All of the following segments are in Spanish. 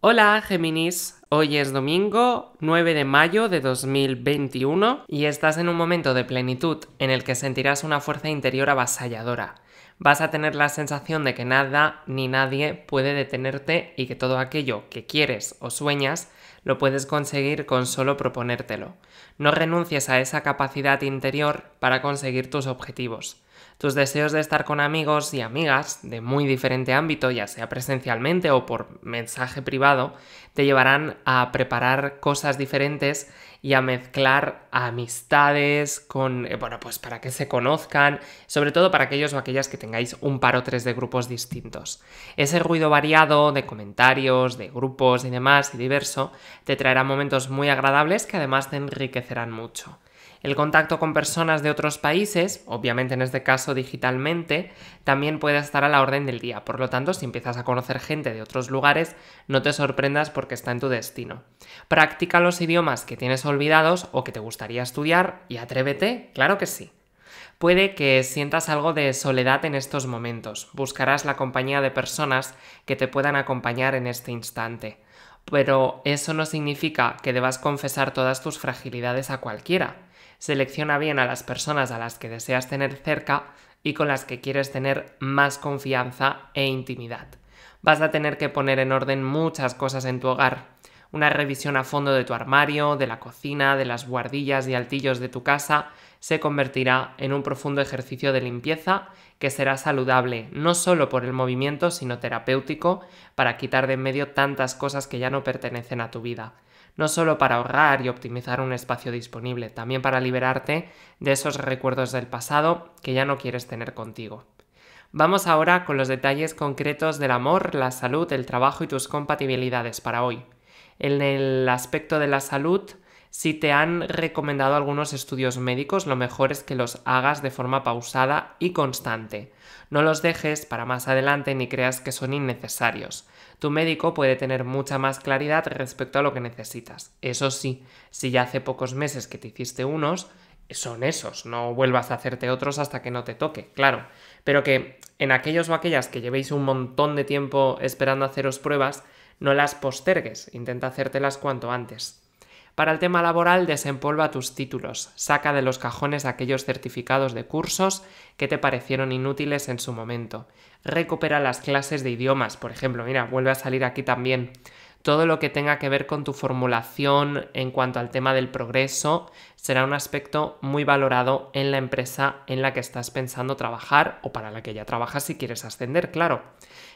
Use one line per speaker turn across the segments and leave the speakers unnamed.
Hola Géminis, hoy es domingo 9 de mayo de 2021 y estás en un momento de plenitud en el que sentirás una fuerza interior avasalladora. Vas a tener la sensación de que nada ni nadie puede detenerte y que todo aquello que quieres o sueñas lo puedes conseguir con solo proponértelo. No renuncies a esa capacidad interior para conseguir tus objetivos. Tus deseos de estar con amigos y amigas de muy diferente ámbito, ya sea presencialmente o por mensaje privado, te llevarán a preparar cosas diferentes y a mezclar amistades con, eh, bueno, pues para que se conozcan, sobre todo para aquellos o aquellas que tengáis un par o tres de grupos distintos. Ese ruido variado de comentarios, de grupos y demás y diverso te traerá momentos muy agradables que además te enriquecerán mucho. El contacto con personas de otros países, obviamente en este caso digitalmente, también puede estar a la orden del día. Por lo tanto, si empiezas a conocer gente de otros lugares, no te sorprendas porque está en tu destino. Practica los idiomas que tienes olvidados o que te gustaría estudiar y atrévete, claro que sí. Puede que sientas algo de soledad en estos momentos. Buscarás la compañía de personas que te puedan acompañar en este instante. Pero eso no significa que debas confesar todas tus fragilidades a cualquiera. Selecciona bien a las personas a las que deseas tener cerca y con las que quieres tener más confianza e intimidad. Vas a tener que poner en orden muchas cosas en tu hogar, una revisión a fondo de tu armario, de la cocina, de las guardillas y altillos de tu casa, se convertirá en un profundo ejercicio de limpieza que será saludable no solo por el movimiento, sino terapéutico para quitar de en medio tantas cosas que ya no pertenecen a tu vida. No solo para ahorrar y optimizar un espacio disponible, también para liberarte de esos recuerdos del pasado que ya no quieres tener contigo. Vamos ahora con los detalles concretos del amor, la salud, el trabajo y tus compatibilidades para hoy. En el aspecto de la salud, si te han recomendado algunos estudios médicos, lo mejor es que los hagas de forma pausada y constante. No los dejes para más adelante ni creas que son innecesarios. Tu médico puede tener mucha más claridad respecto a lo que necesitas. Eso sí, si ya hace pocos meses que te hiciste unos, son esos, no vuelvas a hacerte otros hasta que no te toque, claro. Pero que en aquellos o aquellas que llevéis un montón de tiempo esperando haceros pruebas, no las postergues, intenta hacértelas cuanto antes. Para el tema laboral, desempolva tus títulos, saca de los cajones aquellos certificados de cursos que te parecieron inútiles en su momento. Recupera las clases de idiomas, por ejemplo, mira, vuelve a salir aquí también. Todo lo que tenga que ver con tu formulación en cuanto al tema del progreso será un aspecto muy valorado en la empresa en la que estás pensando trabajar o para la que ya trabajas si quieres ascender, claro.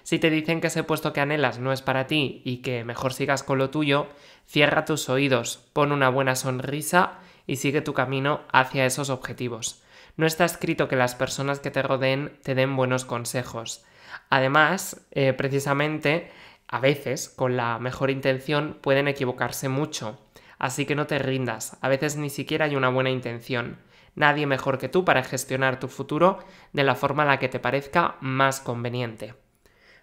Si te dicen que ese puesto que anhelas no es para ti y que mejor sigas con lo tuyo, cierra tus oídos, pon una buena sonrisa y sigue tu camino hacia esos objetivos. No está escrito que las personas que te rodeen te den buenos consejos. Además, eh, precisamente, a veces, con la mejor intención, pueden equivocarse mucho. Así que no te rindas, a veces ni siquiera hay una buena intención. Nadie mejor que tú para gestionar tu futuro de la forma a la que te parezca más conveniente.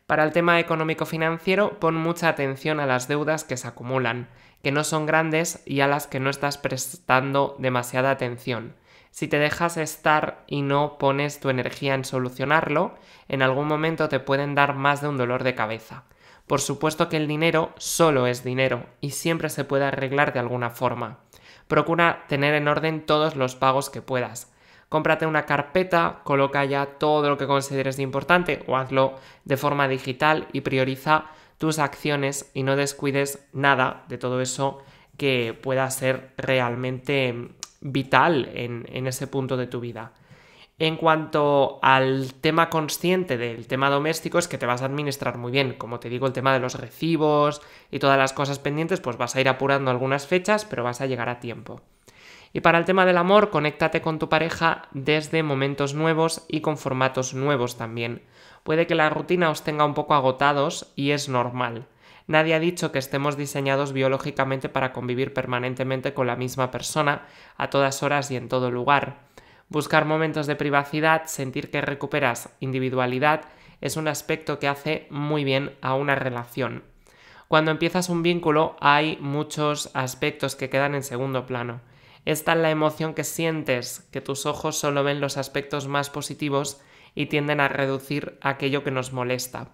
Para el tema económico-financiero, pon mucha atención a las deudas que se acumulan, que no son grandes y a las que no estás prestando demasiada atención. Si te dejas estar y no pones tu energía en solucionarlo, en algún momento te pueden dar más de un dolor de cabeza. Por supuesto que el dinero solo es dinero y siempre se puede arreglar de alguna forma. Procura tener en orden todos los pagos que puedas. Cómprate una carpeta, coloca ya todo lo que consideres importante o hazlo de forma digital y prioriza tus acciones y no descuides nada de todo eso que pueda ser realmente vital en ese punto de tu vida. En cuanto al tema consciente del tema doméstico, es que te vas a administrar muy bien. Como te digo, el tema de los recibos y todas las cosas pendientes, pues vas a ir apurando algunas fechas, pero vas a llegar a tiempo. Y para el tema del amor, conéctate con tu pareja desde momentos nuevos y con formatos nuevos también. Puede que la rutina os tenga un poco agotados y es normal. Nadie ha dicho que estemos diseñados biológicamente para convivir permanentemente con la misma persona a todas horas y en todo lugar. Buscar momentos de privacidad, sentir que recuperas individualidad, es un aspecto que hace muy bien a una relación. Cuando empiezas un vínculo hay muchos aspectos que quedan en segundo plano. Esta es la emoción que sientes, que tus ojos solo ven los aspectos más positivos y tienden a reducir aquello que nos molesta.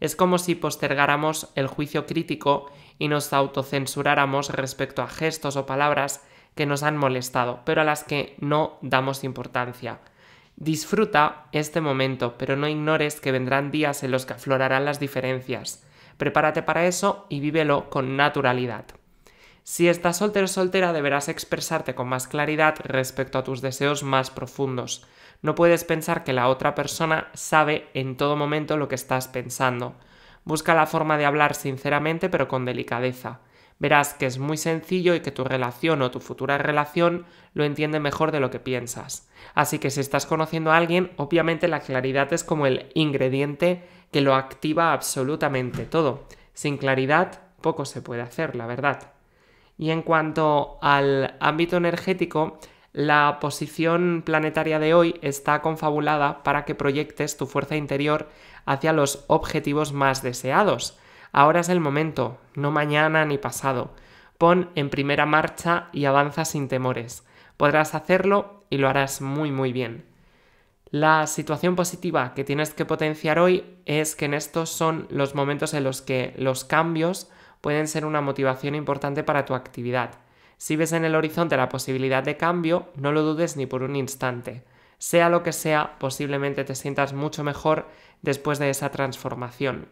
Es como si postergáramos el juicio crítico y nos autocensuráramos respecto a gestos o palabras que nos han molestado, pero a las que no damos importancia. Disfruta este momento, pero no ignores que vendrán días en los que aflorarán las diferencias. Prepárate para eso y vívelo con naturalidad. Si estás soltero o soltera, deberás expresarte con más claridad respecto a tus deseos más profundos. No puedes pensar que la otra persona sabe en todo momento lo que estás pensando. Busca la forma de hablar sinceramente pero con delicadeza verás que es muy sencillo y que tu relación o tu futura relación lo entiende mejor de lo que piensas. Así que si estás conociendo a alguien, obviamente la claridad es como el ingrediente que lo activa absolutamente todo. Sin claridad, poco se puede hacer, la verdad. Y en cuanto al ámbito energético, la posición planetaria de hoy está confabulada para que proyectes tu fuerza interior hacia los objetivos más deseados Ahora es el momento, no mañana ni pasado. Pon en primera marcha y avanza sin temores. Podrás hacerlo y lo harás muy muy bien. La situación positiva que tienes que potenciar hoy es que en estos son los momentos en los que los cambios pueden ser una motivación importante para tu actividad. Si ves en el horizonte la posibilidad de cambio, no lo dudes ni por un instante. Sea lo que sea, posiblemente te sientas mucho mejor después de esa transformación.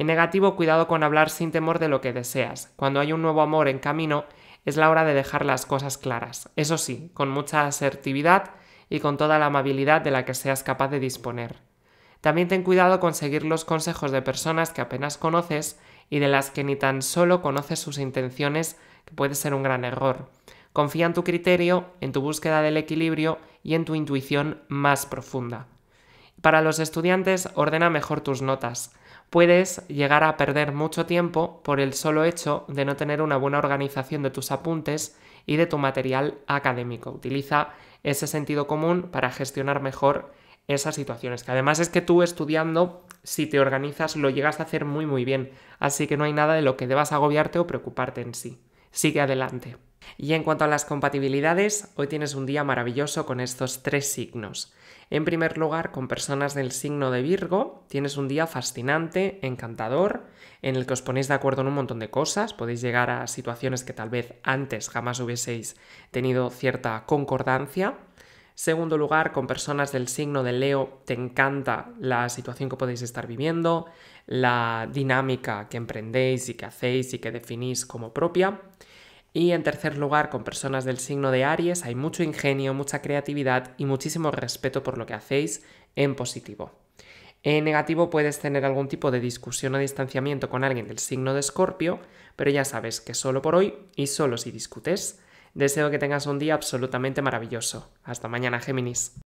En negativo, cuidado con hablar sin temor de lo que deseas. Cuando hay un nuevo amor en camino, es la hora de dejar las cosas claras. Eso sí, con mucha asertividad y con toda la amabilidad de la que seas capaz de disponer. También ten cuidado con seguir los consejos de personas que apenas conoces y de las que ni tan solo conoces sus intenciones, que puede ser un gran error. Confía en tu criterio, en tu búsqueda del equilibrio y en tu intuición más profunda. Para los estudiantes, ordena mejor tus notas puedes llegar a perder mucho tiempo por el solo hecho de no tener una buena organización de tus apuntes y de tu material académico. Utiliza ese sentido común para gestionar mejor esas situaciones. Que además es que tú estudiando, si te organizas, lo llegas a hacer muy muy bien. Así que no hay nada de lo que debas agobiarte o preocuparte en sí. Sigue adelante. Y en cuanto a las compatibilidades, hoy tienes un día maravilloso con estos tres signos. En primer lugar, con personas del signo de Virgo, tienes un día fascinante, encantador, en el que os ponéis de acuerdo en un montón de cosas, podéis llegar a situaciones que tal vez antes jamás hubieseis tenido cierta concordancia. Segundo lugar, con personas del signo de Leo, te encanta la situación que podéis estar viviendo, la dinámica que emprendéis y que hacéis y que definís como propia. Y en tercer lugar, con personas del signo de Aries hay mucho ingenio, mucha creatividad y muchísimo respeto por lo que hacéis en positivo. En negativo puedes tener algún tipo de discusión o distanciamiento con alguien del signo de Escorpio, pero ya sabes que solo por hoy y solo si discutes. Deseo que tengas un día absolutamente maravilloso. Hasta mañana, Géminis.